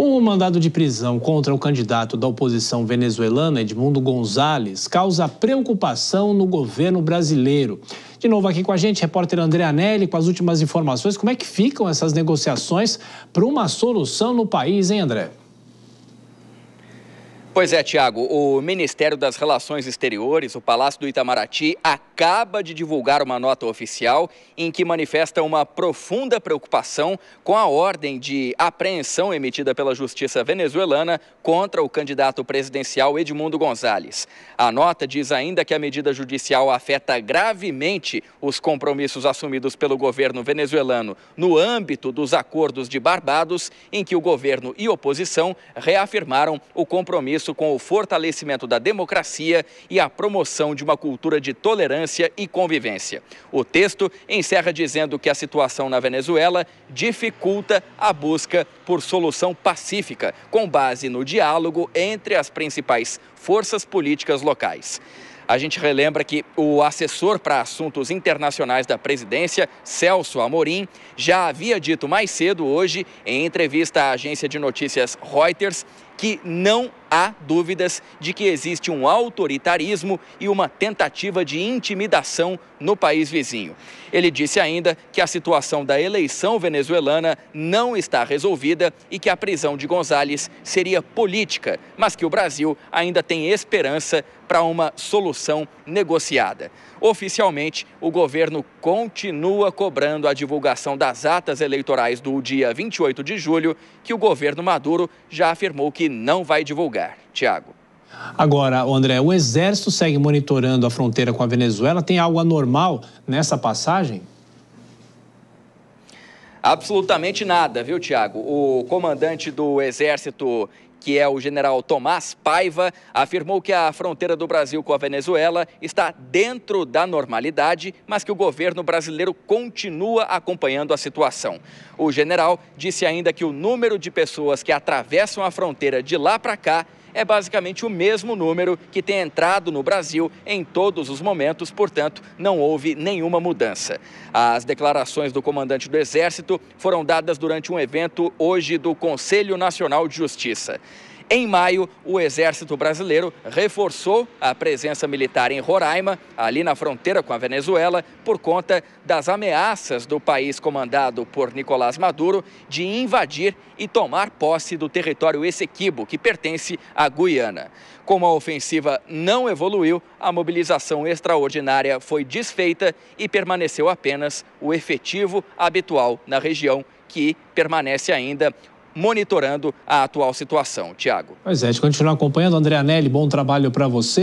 O mandado de prisão contra o candidato da oposição venezuelana, Edmundo Gonzalez, causa preocupação no governo brasileiro. De novo aqui com a gente, repórter André Anelli, com as últimas informações. Como é que ficam essas negociações para uma solução no país, hein, André? Pois é, Tiago, o Ministério das Relações Exteriores, o Palácio do Itamaraty, acaba de divulgar uma nota oficial em que manifesta uma profunda preocupação com a ordem de apreensão emitida pela justiça venezuelana contra o candidato presidencial Edmundo Gonzalez. A nota diz ainda que a medida judicial afeta gravemente os compromissos assumidos pelo governo venezuelano no âmbito dos acordos de Barbados, em que o governo e oposição reafirmaram o compromisso compromisso com o fortalecimento da democracia e a promoção de uma cultura de tolerância e convivência. O texto encerra dizendo que a situação na Venezuela dificulta a busca por solução pacífica, com base no diálogo entre as principais forças políticas locais. A gente relembra que o assessor para assuntos internacionais da presidência, Celso Amorim, já havia dito mais cedo hoje, em entrevista à agência de notícias Reuters, que não há dúvidas de que existe um autoritarismo e uma tentativa de intimidação no país vizinho. Ele disse ainda que a situação da eleição venezuelana não está resolvida e que a prisão de Gonzales seria política, mas que o Brasil ainda tem esperança para uma solução solução negociada. Oficialmente, o governo continua cobrando a divulgação das atas eleitorais do dia 28 de julho, que o governo Maduro já afirmou que não vai divulgar. Tiago. Agora, André, o Exército segue monitorando a fronteira com a Venezuela. Tem algo anormal nessa passagem? Absolutamente nada, viu, Tiago? O comandante do Exército que é o general Tomás Paiva, afirmou que a fronteira do Brasil com a Venezuela está dentro da normalidade, mas que o governo brasileiro continua acompanhando a situação. O general disse ainda que o número de pessoas que atravessam a fronteira de lá para cá é basicamente o mesmo número que tem entrado no Brasil em todos os momentos, portanto, não houve nenhuma mudança. As declarações do comandante do Exército foram dadas durante um evento hoje do Conselho Nacional de Justiça. Em maio, o Exército Brasileiro reforçou a presença militar em Roraima, ali na fronteira com a Venezuela, por conta das ameaças do país comandado por Nicolás Maduro de invadir e tomar posse do território Essequibo, que pertence à Guiana. Como a ofensiva não evoluiu, a mobilização extraordinária foi desfeita e permaneceu apenas o efetivo habitual na região, que permanece ainda monitorando a atual situação. Tiago. Pois é, a gente continua acompanhando. André Anelli, bom trabalho para você.